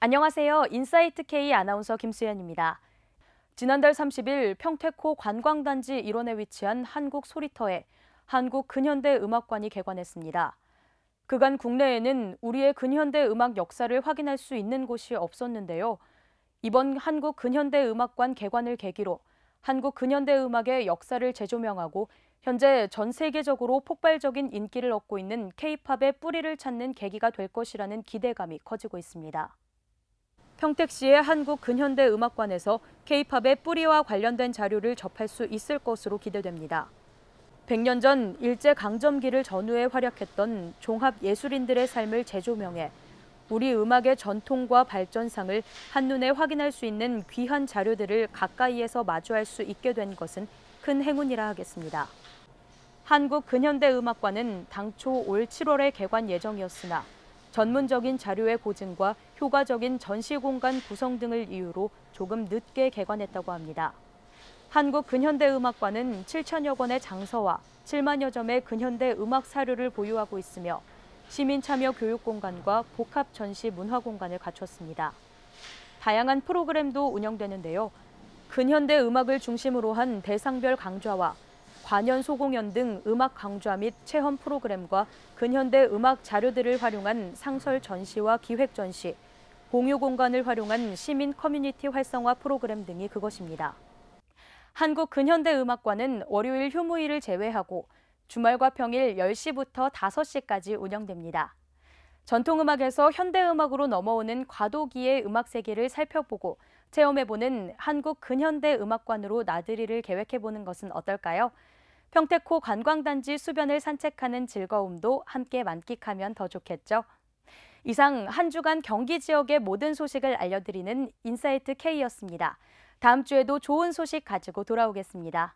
안녕하세요. 인사이트 K 아나운서 김수현입니다. 지난달 30일 평택호 관광단지 일원에 위치한 한국 소리터에 한국 근현대 음악관이 개관했습니다. 그간 국내에는 우리의 근현대 음악 역사를 확인할 수 있는 곳이 없었는데요. 이번 한국 근현대 음악관 개관을 계기로 한국 근현대 음악의 역사를 재조명하고 현재 전 세계적으로 폭발적인 인기를 얻고 있는 케팝의 뿌리를 찾는 계기가 될 것이라는 기대감이 커지고 있습니다. 평택시의 한국근현대음악관에서 k 팝의 뿌리와 관련된 자료를 접할 수 있을 것으로 기대됩니다. 100년 전 일제강점기를 전후에 활약했던 종합예술인들의 삶을 재조명해 우리 음악의 전통과 발전상을 한눈에 확인할 수 있는 귀한 자료들을 가까이에서 마주할 수 있게 된 것은 큰 행운이라 하겠습니다. 한국근현대음악관은 당초 올 7월에 개관 예정이었으나 전문적인 자료의 고증과 효과적인 전시 공간 구성 등을 이유로 조금 늦게 개관했다고 합니다. 한국근현대음악관은 7천여 권의 장서와 7만여 점의 근현대 음악 사료를 보유하고 있으며 시민 참여 교육 공간과 복합 전시 문화 공간을 갖췄습니다. 다양한 프로그램도 운영되는데요. 근현대 음악을 중심으로 한 대상별 강좌와 관현 소공연 등 음악 강좌 및 체험 프로그램과 근현대 음악 자료들을 활용한 상설 전시와 기획 전시, 공유 공간을 활용한 시민 커뮤니티 활성화 프로그램 등이 그것입니다. 한국 근현대 음악관은 월요일 휴무일을 제외하고 주말과 평일 10시부터 5시까지 운영됩니다. 전통음악에서 현대음악으로 넘어오는 과도기의 음악 세계를 살펴보고 체험해보는 한국 근현대 음악관으로 나들이를 계획해보는 것은 어떨까요? 평택호 관광단지 수변을 산책하는 즐거움도 함께 만끽하면 더 좋겠죠. 이상 한 주간 경기 지역의 모든 소식을 알려드리는 인사이트 K였습니다. 다음 주에도 좋은 소식 가지고 돌아오겠습니다.